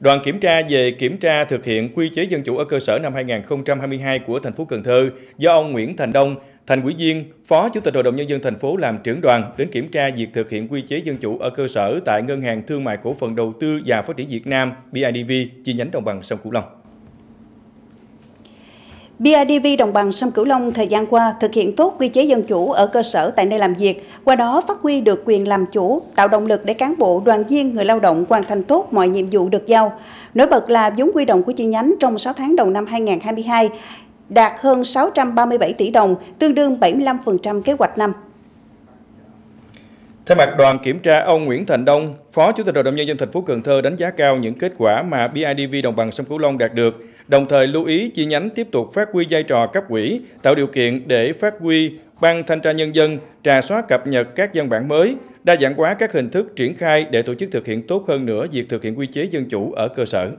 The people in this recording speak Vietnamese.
Đoàn kiểm tra về kiểm tra thực hiện quy chế dân chủ ở cơ sở năm 2022 của thành phố Cần Thơ do ông Nguyễn Thành Đông, thành ủy viên, phó chủ tịch Hội đồng nhân dân thành phố làm trưởng đoàn đến kiểm tra việc thực hiện quy chế dân chủ ở cơ sở tại Ngân hàng Thương mại Cổ phần Đầu tư và Phát triển Việt Nam BIDV chi nhánh Đồng bằng sông Cửu Long. BIDV Đồng bằng sông Cửu Long thời gian qua thực hiện tốt quy chế dân chủ ở cơ sở tại nơi làm việc, qua đó phát huy được quyền làm chủ, tạo động lực để cán bộ, đoàn viên, người lao động hoàn thành tốt mọi nhiệm vụ được giao. Nổi bật là vốn quy động của chi nhánh trong 6 tháng đầu năm 2022 đạt hơn 637 tỷ đồng, tương đương 75% kế hoạch năm. Thay mặt đoàn kiểm tra, ông Nguyễn Thành Đông, Phó Chủ tịch Hội đồng nhân dân thành phố Cần Thơ đánh giá cao những kết quả mà BIDV đồng bằng sông Cửu Long đạt được, đồng thời lưu ý chi nhánh tiếp tục phát huy vai trò cấp quỹ, tạo điều kiện để phát huy ban thanh tra nhân dân trà soát cập nhật các văn bản mới, đa dạng hóa các hình thức triển khai để tổ chức thực hiện tốt hơn nữa việc thực hiện quy chế dân chủ ở cơ sở.